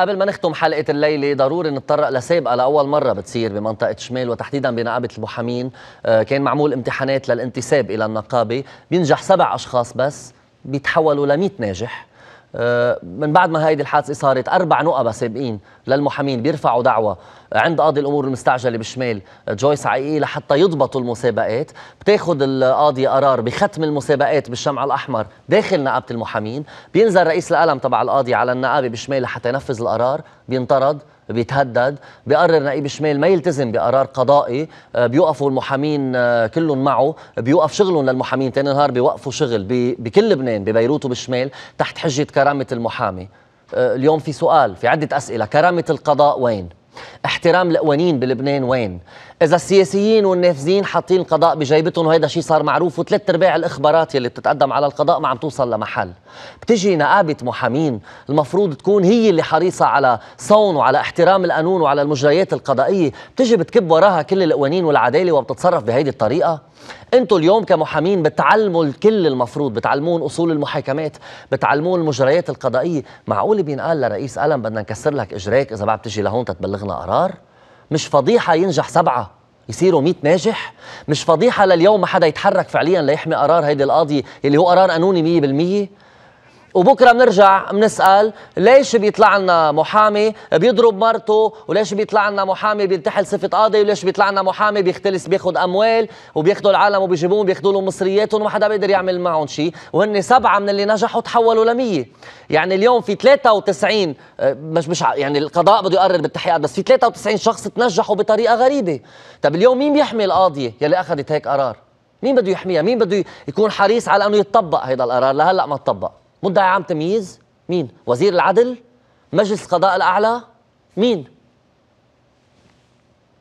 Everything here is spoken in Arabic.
قبل ما نختم حلقة الليلة ضروري نتطرق لسابقة لأول مرة بتصير بمنطقة شمال وتحديدا بنقابة المحامين آه، كان معمول امتحانات للانتساب إلى النقابة بينجح سبع أشخاص بس بيتحولوا ل 100 ناجح آه، من بعد ما هيدي الحادثه صارت اربع نقبة سابقين للمحامين بيرفعوا دعوى عند قاضي الامور المستعجله بشمال جويس عقيل لحتى يضبطوا المسابقات بتاخذ القاضي قرار بختم المسابقات بالشمع الاحمر داخل نقابه المحامين بينزل رئيس القلم تبع القاضي على النقابه بشمال لحتى ينفذ القرار بينطرد بيتهدد بيقرر نقيب شمال ما يلتزم بقرار قضائي آه، بيوقفوا المحامين آه، كلهم معه بيوقف شغلهم للمحامين تاني نهار بيوقفوا شغل بكل لبنان ببيروت وبالشمال تحت حجه كرامه المحامي آه، اليوم في سؤال في عده اسئله كرامه القضاء وين احترام القوانين بلبنان وين اذا السياسيين والنافذين حاطين القضاء بجيبتهم وهذا شيء صار معروف وثلاث ارباع الاخبارات اللي بتتقدم على القضاء ما عم توصل لمحل بتجي نقابه محامين المفروض تكون هي اللي حريصه على صون وعلى احترام القانون وعلى المجريات القضائيه بتجي بتكب وراها كل القوانين والعداله وبتتصرف بهيدي الطريقه انتوا اليوم كمحامين بتعلموا الكل المفروض بتعلمون اصول المحاكمات بتعلمون المجريات القضائيه معقول بينقال لرئيس قلم بدنا نكسر لك اجريك اذا ما بتجي لهون تتبلغنا قرار مش فضيحه ينجح سبعه يصيروا 100 ناجح مش فضيحه لليوم ما حدا يتحرك فعليا ليحمي قرار هيدي القاضي اللي هو قرار قانوني 100% وبكره بنرجع بنسال ليش بيطلع لنا محامي بيضرب مرته وليش بيطلع لنا محامي بينتحل صفه قاضي وليش بيطلع لنا محامي بيختلس بياخذ اموال وبياخذوا العالم وبيجيبوهم بياخذوا لهم مصرياتهم وما حدا بيقدر يعمل معهم شيء وهن سبعه من اللي نجحوا تحولوا ل 100 يعني اليوم في 93 آه، مش مش يعني القضاء بده يقرر بالتحقيقات بس في 93 شخص تنجحوا بطريقه غريبه طب اليوم مين بيحمي القاضيه يلي اخذت هيك قرار مين بده يحميها مين بده يكون حريص على انه يتطبق هذا القرار لهلا ما تطبق مدعي عام تمييز مين وزير العدل مجلس قضاء الأعلى مين